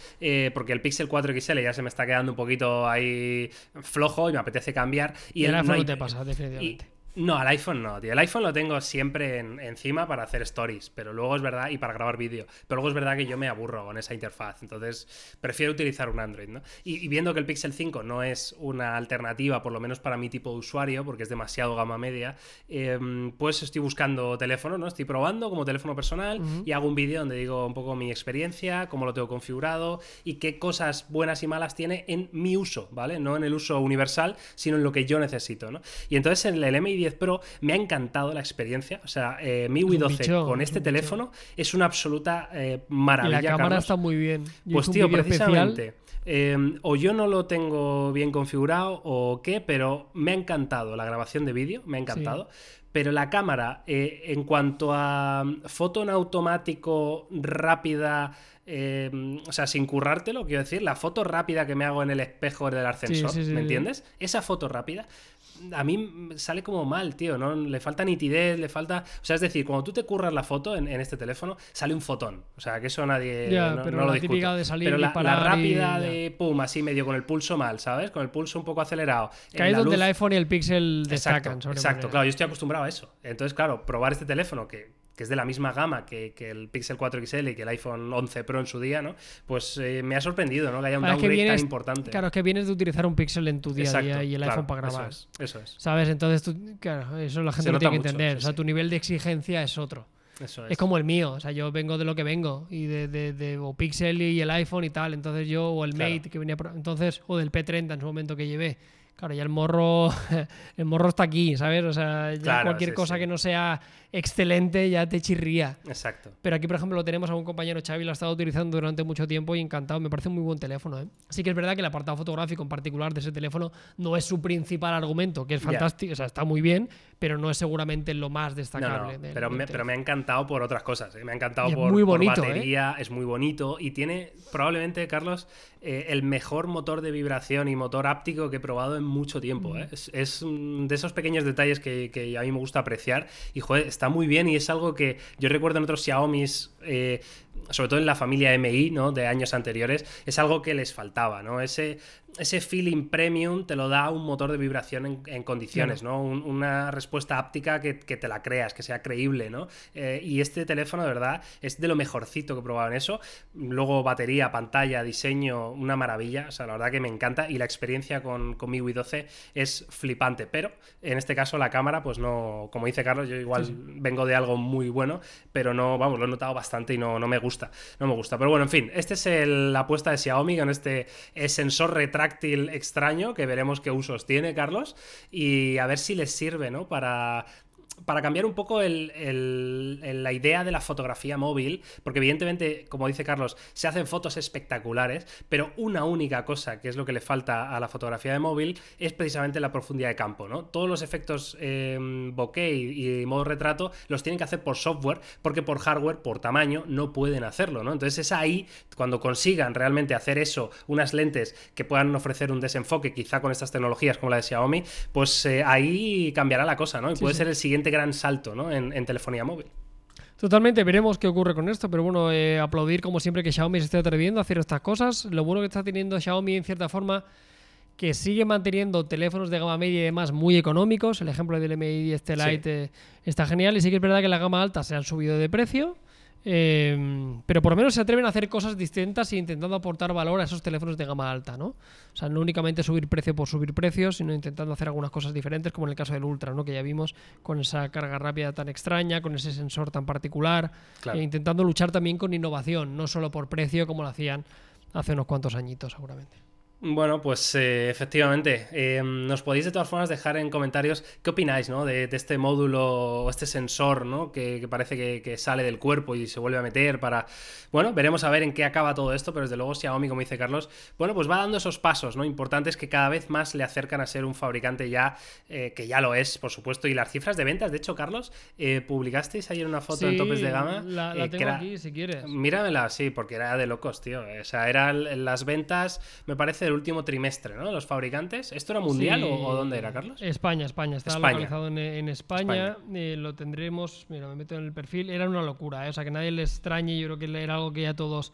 porque el Pixel 4 XL ya se me está quedando un poquito ahí flojo y me apetece cambiar. Y, el, no te pasa, definitivamente. No, al iPhone no, tío. El iPhone lo tengo siempre encima para hacer stories, pero luego es verdad, y para grabar vídeo. Pero luego es verdad que yo me aburro con esa interfaz, entonces prefiero utilizar un Android, ¿no? Y, viendo que el Pixel 5 no es una alternativa, por lo menos para mi tipo de usuario, porque es demasiado gama media, em, pues estoy buscando teléfono, ¿no? Estoy probando como teléfono personal y hago un vídeo donde digo un poco mi experiencia, cómo lo tengo configurado y qué cosas buenas y malas tiene en mi uso, ¿vale? No en el uso universal, sino en lo que yo necesito, ¿no? Y entonces en el mi pero me ha encantado la experiencia. O sea, eh, mi MIUI 12 con este teléfono es una absoluta eh, maravilla. la cámara está muy bien. pues tío, precisamente. Eh, o yo no lo tengo bien configurado o qué, pero me ha encantado la grabación de vídeo, me ha encantado. Pero la cámara, en cuanto a mm, foto en automático, rápida, o sea, sin currártelo, quiero decir, la foto rápida que me hago en el espejo del ascensor, ¿me entiendes? Esa foto rápida a mí sale como mal, tío, ¿no? Le falta nitidez, le falta... O sea, es decir, cuando tú te curras la foto en, este teléfono, sale un fotón. O sea, que eso nadie... no, lo Pero la, rápida de pum, así medio con el pulso mal, ¿sabes? Con el pulso un poco acelerado. Que ahí es donde el iPhone y el Pixel destacan. exacto claro, yo estoy acostumbrado a eso. Entonces, claro, probar este teléfono que que es de la misma gama que, el Pixel 4 XL y que el iPhone 11 Pro en su día, ¿no? Pues eh, me ha sorprendido, ¿no? Que haya un downgrade tan importante. Claro, es que vienes de utilizar un Pixel en tu día a día y el iPhone para grabar. Eso es, ¿Sabes? Entonces, claro, eso la gente tiene que entender. o sea, tu nivel de exigencia es otro. Eso es. es. como el mío, o sea, yo vengo de lo que vengo, y de, Pixel y el iPhone y tal, entonces yo, o el Mate que venía, entonces, o del P30 en su momento que llevé claro, ya el morro, <laughs> el morro está aquí, ¿sabes? O sea, ya cualquier cosa que no sea excelente ya te chirría. Exacto. Pero aquí, por ejemplo, lo tenemos a un compañero Xavi, lo ha estado utilizando durante mucho tiempo y encantado, me parece un muy buen teléfono, ¿eh? Sí que es verdad que el apartado fotográfico en particular de ese teléfono no es su principal argumento, que es fantástico, o sea, está muy bien, pero no es seguramente lo más destacable. pero, me, ha encantado por otras cosas. ¿eh? Me ha encantado por, muy bonito, batería, ¿eh? es muy bonito y tiene probablemente, Carlos, eh, el mejor motor de vibración y motor áptico que he probado en mucho tiempo. Es, de esos pequeños detalles que, a mí me gusta apreciar y joder, está muy bien y es algo que yo recuerdo en otros Xiaomi's eh, sobre todo en la familia MI, ¿no? De años anteriores, es algo que les faltaba, ¿no? Ese, ese feeling premium te lo da un motor de vibración en, condiciones, ¿no? una respuesta áptica que, te la creas, que sea creíble, eh, y este teléfono, de verdad, es de lo mejorcito que he probado en eso. Luego batería, pantalla, diseño, una maravilla. O sea, la verdad que me encanta. Y la experiencia con, con MIUI 12 es flipante. Pero en este caso la cámara, pues no, como dice Carlos, yo igual vengo de algo muy bueno, pero no, vamos, lo he notado bastante y no, no me gusta. No me gusta. Pero bueno, en fin, este es la apuesta de Xiaomi con este eh, sensor retráctil extraño que veremos qué usos tiene, Carlos. Y a ver si les sirve, ¿no? Para, para cambiar un poco la idea de la fotografía móvil, porque evidentemente, como dice Carlos, se hacen fotos espectaculares, pero una única cosa que es lo que le falta a la fotografía de móvil es precisamente la profundidad de campo, ¿no? Todos los efectos eh, bokeh y, modo retrato los tienen que hacer por software, porque por hardware, por tamaño, no pueden hacerlo, ¿no? Entonces es ahí, cuando consigan realmente hacer eso, unas lentes que puedan ofrecer un desenfoque, quizá con estas tecnologías como la de Xiaomi, pues eh, ahí cambiará la cosa, ¿no? Y puede ser el siguiente gran salto en, telefonía móvil. Totalmente, veremos qué ocurre con esto, pero bueno, eh, aplaudir como siempre que Xiaomi se esté atreviendo a hacer estas cosas. Lo bueno que está teniendo Xiaomi en cierta forma que sigue manteniendo teléfonos de gama media y demás muy económicos. El ejemplo del Mi 10 Lite eh, está genial y sí que es verdad que la gama alta se han subido de precio, Em, pero por lo menos se atreven a hacer cosas distintas e intentando aportar valor a esos teléfonos de gama alta, ¿no? O sea, no únicamente subir precio por subir precio, sino intentando hacer algunas cosas diferentes, como en el caso del Ultra, ¿no? Que ya vimos con esa carga rápida tan extraña, con ese sensor tan particular, e intentando luchar también con innovación, no solo por precio como lo hacían hace unos cuantos añitos seguramente. Bueno, pues eh, efectivamente. Eh, nos podéis de todas formas dejar en comentarios qué opináis ¿no? de, este módulo o este sensor ¿no? que, parece que, sale del cuerpo y se vuelve a meter para... Bueno, veremos a ver en qué acaba todo esto, pero desde luego Xiaomi, como dice Carlos, bueno, pues va dando esos pasos ¿no? importantes que cada vez más le acercan a ser un fabricante ya, eh, que ya lo es, por supuesto. Y las cifras de ventas, de hecho, Carlos, publicasteis ayer una foto en topes de gama. La, tengo aquí, si quieres. Míramela, sí, porque era de locos, tío. O sea, eran las ventas, me parece, último trimestre, ¿no? Los fabricantes. ¿Esto era mundial o, dónde era, Carlos? España, España. Está localizado en, España. Eh, lo tendremos. Mira, me meto en el perfil. Era una locura, ¿eh? O sea, que nadie le extrañe. Yo creo que era algo que ya todos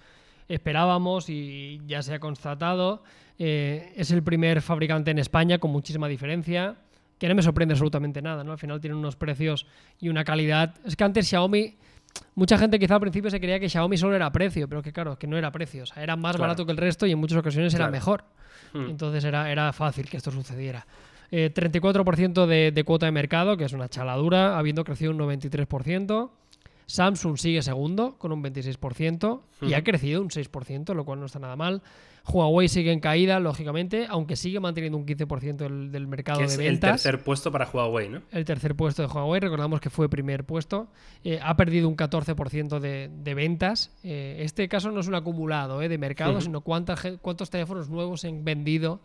esperábamos y ya se ha constatado. Eh, es el primer fabricante en España con muchísima diferencia, que no me sorprende absolutamente nada, ¿no? Al final tiene unos precios y una calidad. Es que antes Xiaomi mucha gente quizá al principio se creía que Xiaomi solo era precio, pero que claro, que no era precio. era más barato que el resto y en muchas ocasiones era mejor. Hmm. Entonces era, fácil que esto sucediera. Eh, 34% de, de, cuota de mercado, que es una chaladura, habiendo crecido un 93%. Samsung sigue segundo con un 26% y ha crecido un 6%, lo cual no está nada mal. Huawei sigue en caída, lógicamente, aunque sigue manteniendo un 15% del, mercado de ventas. El tercer puesto para Huawei, ¿no? El tercer puesto de Huawei, recordamos que fue primer puesto. Eh, ha perdido un 14% de, ventas. Eh, este caso no es un acumulado eh, de mercado, sino cuántos teléfonos nuevos se han vendido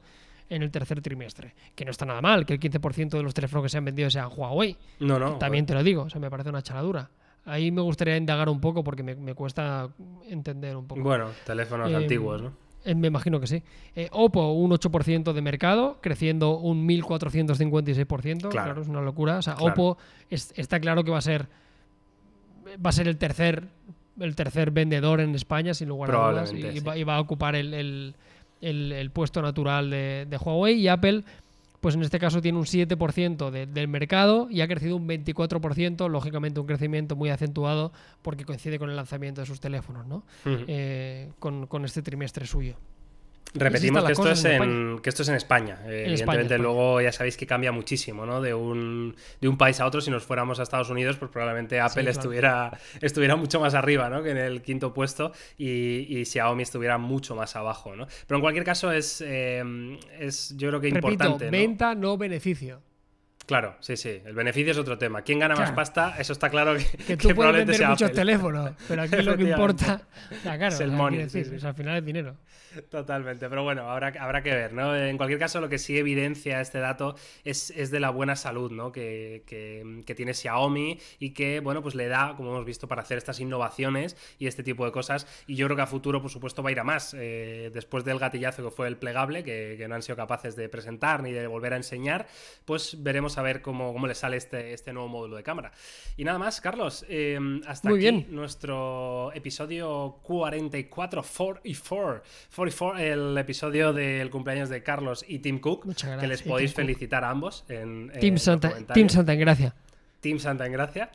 en el tercer trimestre. Que no está nada mal que el 15% de los teléfonos que se han vendido sean Huawei. No, no. También te lo digo, o sea, me parece una charadura. Ahí me gustaría indagar un poco porque me, cuesta entender un poco. Bueno, teléfonos antiguos, ¿no? Eh, me imagino que sí. Eh, Oppo, un 8% de mercado, creciendo un 1456%. Claro. es una locura. O sea, Oppo está claro que va a ser. Va a ser el tercer. El tercer vendedor en España, sin lugar a dudas. Y, va, a ocupar el, puesto natural de, de Huawei. Y Apple pues en este caso tiene un 7% del mercado y ha crecido un 24%, lógicamente un crecimiento muy acentuado porque coincide con el lanzamiento de sus teléfonos, ¿no? Eh, con este trimestre suyo. Repetimos que esto, es en, que esto es en España. Eh, evidentemente, luego ya sabéis que cambia muchísimo, ¿no? De un, de un país a otro. Si nos fuéramos a Estados Unidos, pues probablemente Apple estuviera, estuviera mucho más arriba, ¿no? Que en el quinto puesto y, y Xiaomi estuviera mucho más abajo, ¿no? Pero en cualquier caso, es, em, es yo creo que importante. Venta, no beneficio. Claro, sí, sí. El beneficio es otro tema. ¿Quién gana más pasta? Eso está claro que, que tú que puedes muchos teléfonos, pero aquí lo que importa es el money. al final es dinero. Totalmente, pero bueno, habrá, habrá que ver, ¿no? En cualquier caso, lo que sí evidencia este dato es, de la buena salud, ¿no? Que, tiene Xiaomi y que, bueno, pues le da, como hemos visto, para hacer estas innovaciones y este tipo de cosas. Y yo creo que a futuro, por supuesto, va a ir a más. Eh, después del gatillazo que fue el plegable, que, no han sido capaces de presentar ni de volver a enseñar, pues veremos a ver cómo, cómo le sale este, este nuevo módulo de cámara. Y nada más, Carlos, eh, hasta aquí nuestro episodio 44, 44, 44 el episodio del cumpleaños de Carlos y Tim Cook, que les podéis felicitar a ambos en, Tim Santa, Team Santa Santa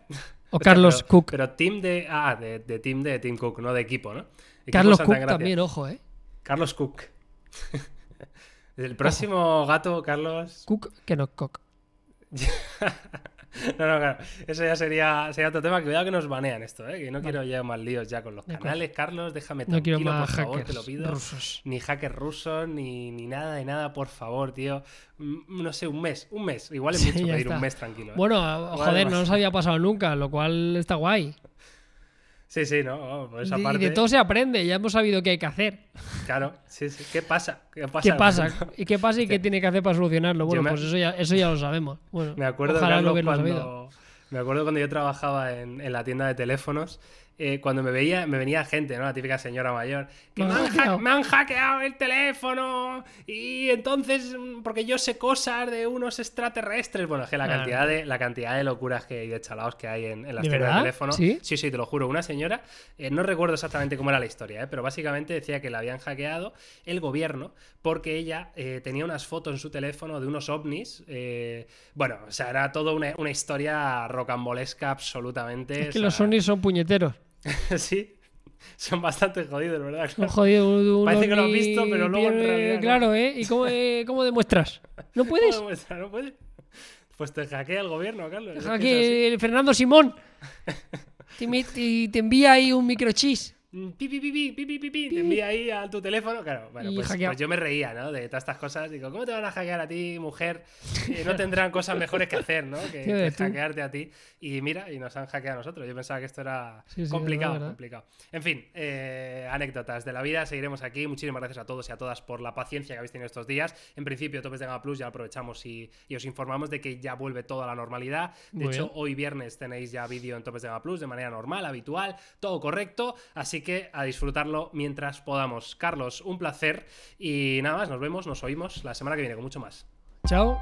O, Carlos Cook. Pero team de. Ah, de, de, team de Tim Cook, no de equipo, ¿no? Carlos Cook también, ojo, ¿eh? Carlos Cook. <laughs> El próximo gato, Carlos. Cook, que no Cook. <laughs> <laughs> no, no, claro. Eso ya sería, sería otro tema. Cuidado que nos banean esto, ¿eh? Que no quiero llevar más líos ya con los canales, Carlos. Déjame tranquilo, por favor, Rusos. Ni hackers rusos, ni, ni, nada de nada, por favor, tío. Mm, no sé, un mes, un mes. Igual es mucho pedir un mes tranquilo. ¿eh? Bueno, joder, no nos había pasado nunca, lo cual está guay. Sí, sí, no, esa parte. de todo se aprende, ya hemos sabido qué hay que hacer. Claro, sí, sí. ¿Qué pasa? ¿Qué pasa? <laughs> ¿Y qué pasa y qué tiene que hacer para solucionarlo? Bueno, pues eso ya, eso ya lo sabemos. <laughs> me acuerdo, cuando... Me acuerdo cuando yo trabajaba en, en la tienda de teléfonos eh, cuando me veía, me venía gente, ¿no? La típica señora mayor, que me han, hackeado el teléfono y entonces, mm, porque yo sé cosas de unos extraterrestres. Bueno, es que la, cantidad, de, la cantidad de locuras que, y de chalados que hay en, en las tiendas de teléfono. ¿Sí? ¿Sí? sí, te lo juro. Una señora, eh, no recuerdo exactamente cómo era la historia, eh, pero básicamente decía que la habían hackeado el gobierno porque ella tenía unas fotos en su teléfono de unos ovnis. bueno, o sea, era toda una, historia rocambolesca absolutamente. Es que los ovnis son puñeteros. <laughs> sí. Son bastante jodidos, ¿verdad? Parece que lo has visto, pero luego en realidad Claro, ¿eh? ¿Y cómo, eh, cómo demuestras? ¿No <laughs> puedes? ¿No puedes? Pues te hackea el gobierno, Carlos. el Fernando Simón. <laughs> te envía ahí un microchis te envía ahí a tu teléfono. Claro, bueno, pues, pues, yo me reía, ¿no? De todas estas cosas. Digo, ¿cómo te van a hackear a ti, mujer? Eh, no tendrán cosas mejores que hacer, ¿no? Que, <laughs> hackearte a ti. Y mira, y nos han hackeado a nosotros. Yo pensaba que esto era complicado, complicado. En fin, eh, anécdotas de la vida. Seguiremos aquí. Muchísimas gracias a todos y a todas por la paciencia que habéis tenido estos días. En principio, Topes de Gama Plus ya aprovechamos y, os informamos de que ya vuelve toda la normalidad. De hecho, hoy viernes tenéis ya vídeo en Topes de Gama Plus de manera normal, habitual, todo correcto. Así Así que a disfrutarlo mientras podamos. Carlos, un placer y nada más, nos vemos, nos oímos la semana que viene con mucho más. Chao.